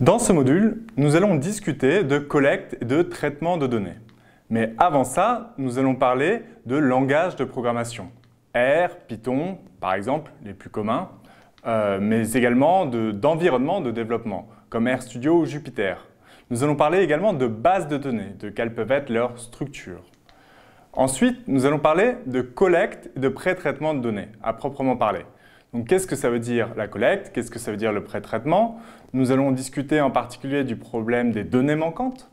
Dans ce module, nous allons discuter de collecte et de traitement de données. Mais avant ça, nous allons parler de langages de programmation. R, Python, par exemple, les plus communs, euh, mais également d'environnements de, de développement, comme RStudio ou Jupyter. Nous allons parler également de bases de données, de quelles peuvent être leurs structures. Ensuite, nous allons parler de collecte et de pré-traitement de données, à proprement parler. Donc qu'est-ce que ça veut dire la collecte Qu'est-ce que ça veut dire le pré-traitement Nous allons discuter en particulier du problème des données manquantes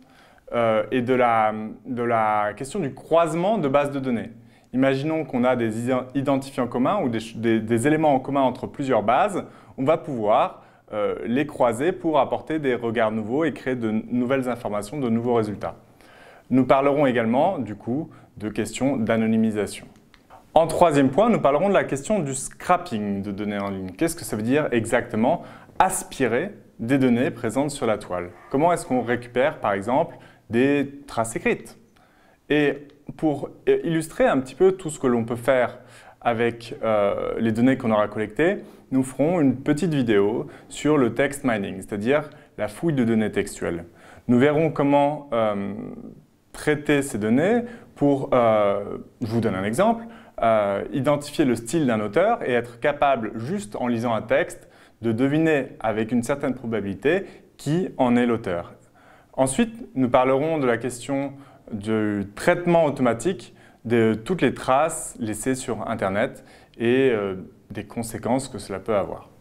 euh, et de la, question du croisement de bases de données. Imaginons qu'on a des identifiants communs ou des, éléments en commun entre plusieurs bases. On va pouvoir euh, les croiser pour apporter des regards nouveaux et créer de nouvelles informations, de nouveaux résultats. Nous parlerons également, du coup, de questions d'anonymisation. En troisième point, nous parlerons de la question du scrapping de données en ligne. Qu'est-ce que ça veut dire exactement aspirer des données présentes sur la toile Comment est-ce qu'on récupère, par exemple, des traces écrites Et pour euh, illustrer un petit peu tout ce que l'on peut faire avec euh, les données qu'on aura collectées, nous ferons une petite vidéo sur le text mining, c'est-à-dire la fouille de données textuelles. Nous verrons comment euh, traiter ces données pour, euh, je vous donne un exemple, euh, identifier le style d'un auteur et être capable, juste en lisant un texte, de deviner avec une certaine probabilité qui en est l'auteur. Ensuite, nous parlerons de la question du traitement automatique de toutes les traces laissées sur Internet et euh, des conséquences que cela peut avoir.